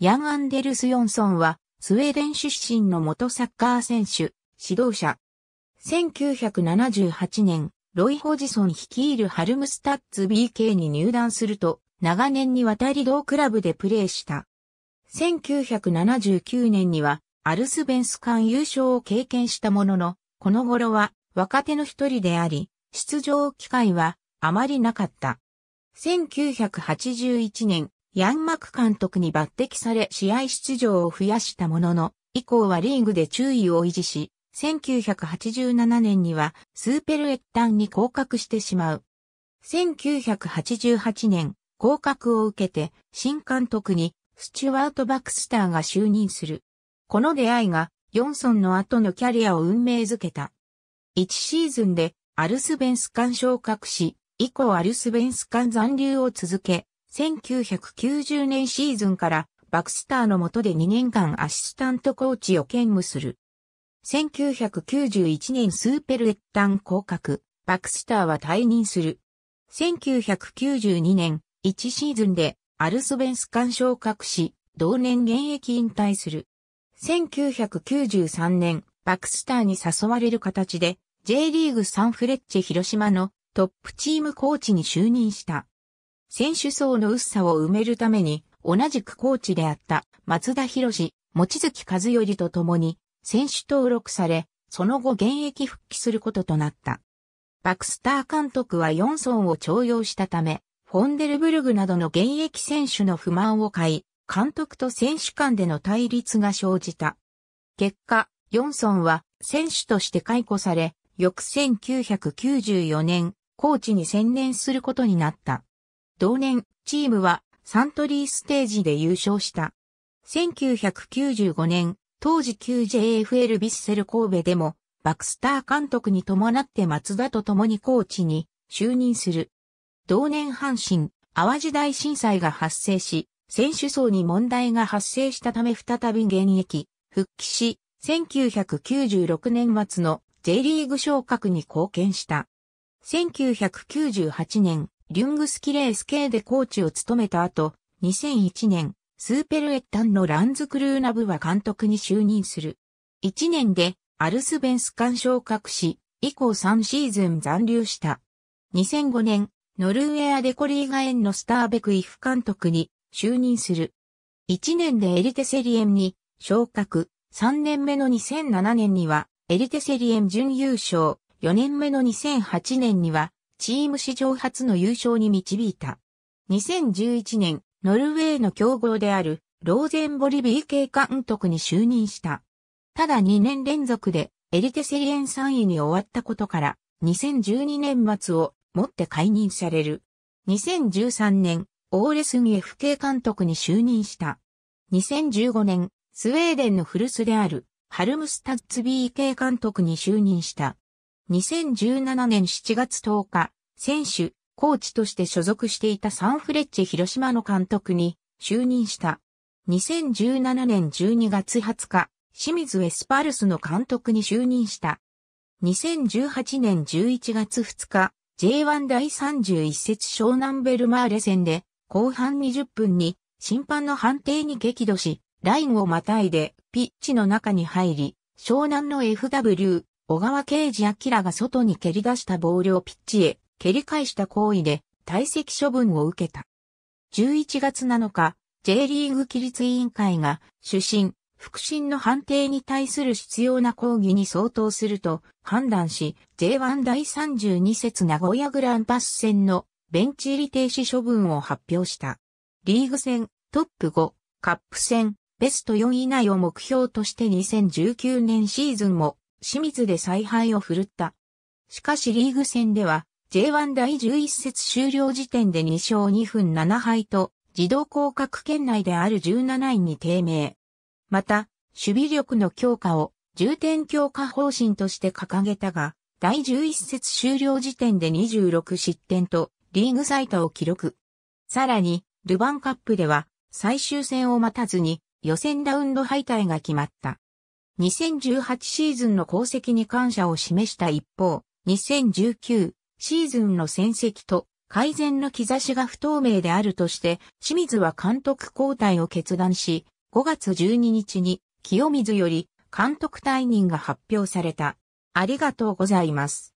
ヤン・アンデルス・ヨンソンは、スウェーデン出身の元サッカー選手、指導者。1978年、ロイ・ホジソン率いるハルムスタッツ BK に入団すると、長年にわたり同クラブでプレーした。1979年には、アルスベンス間優勝を経験したものの、この頃は若手の一人であり、出場機会はあまりなかった。1981年、ヤン・マク監督に抜擢され試合出場を増やしたものの、以降はリーグで注意を維持し、1987年にはスーペルエッタンに降格してしまう。1988年、降格を受けて新監督にスチュワート・バクスターが就任する。この出会いがヨンソンの後のキャリアを運命づけた。1シーズンでアルスベンス間昇格し、以降アルスベンス間残留を続け、1990年シーズンからバクスターの下で2年間アシスタントコーチを兼務する。1991年スーペルエッタン降格、バクスターは退任する。1992年1シーズンでアルソベンス干渉格し、同年現役引退する。1993年、バクスターに誘われる形で、J リーグサンフレッチェ広島のトップチームコーチに就任した。選手層の薄さを埋めるために、同じくコーチであった松田博士、望月和頼と共に選手登録され、その後現役復帰することとなった。バクスター監督はヨンソンを徴用したため、フォンデルブルグなどの現役選手の不満を買い、監督と選手間での対立が生じた。結果、ヨンソンは選手として解雇され、翌1994年、コーチに専念することになった。同年、チームはサントリーステージで優勝した。1995年、当時 9JFL ビッセル神戸でも、バクスター監督に伴って松田と共にコーチに就任する。同年阪神、淡路大震災が発生し、選手層に問題が発生したため再び現役、復帰し、1996年末の J リーグ昇格に貢献した。1998年、リュングスキレース系でコーチを務めた後、2001年、スーペルエッタンのランズクルーナブは監督に就任する。1年で、アルスベンス干渉隠し、以降3シーズン残留した。2005年、ノルウェアデコリーガエンのスターベクイフ監督に就任する。1年でエリテセリエンに昇格、3年目の2007年にはエリテセリエン準優勝、4年目の2008年にはチーム史上初の優勝に導いた。2011年、ノルウェーの強豪である、ローゼンボリビー系監督に就任した。ただ2年連続で、エリテセリエン3位に終わったことから、2012年末をもって解任される。2013年、オーレスギフ系監督に就任した。2015年、スウェーデンのフルスである、ハルムスタッツ BK 監督に就任した。2017年7月10日、選手、コーチとして所属していたサンフレッチェ広島の監督に就任した。2017年12月20日、清水エスパルスの監督に就任した。2018年11月2日、J1 第31節湘南ベルマーレ戦で、後半20分に審判の判定に激怒し、ラインをまたいでピッチの中に入り、湘南の FW、小川慶治明が外に蹴り出したボールをピッチへ蹴り返した行為で退席処分を受けた。11月7日、J リーグ規律委員会が主審、副審の判定に対する必要な抗議に相当すると判断し、J1 第32節名古屋グランパス戦のベンチ入り停止処分を発表した。リーグ戦、トップ5、カップ戦、ベスト4以内を目標として2019年シーズンも清水で采配を振るった。しかしリーグ戦では J1 第11節終了時点で2勝2分7敗と自動降格圏内である17位に低迷。また、守備力の強化を重点強化方針として掲げたが、第11節終了時点で26失点とリーグ最多を記録。さらに、ルヴァンカップでは最終戦を待たずに予選ラウンド敗退が決まった。2018シーズンの功績に感謝を示した一方、2019シーズンの戦績と改善の兆しが不透明であるとして、清水は監督交代を決断し、5月12日に清水より監督退任が発表された。ありがとうございます。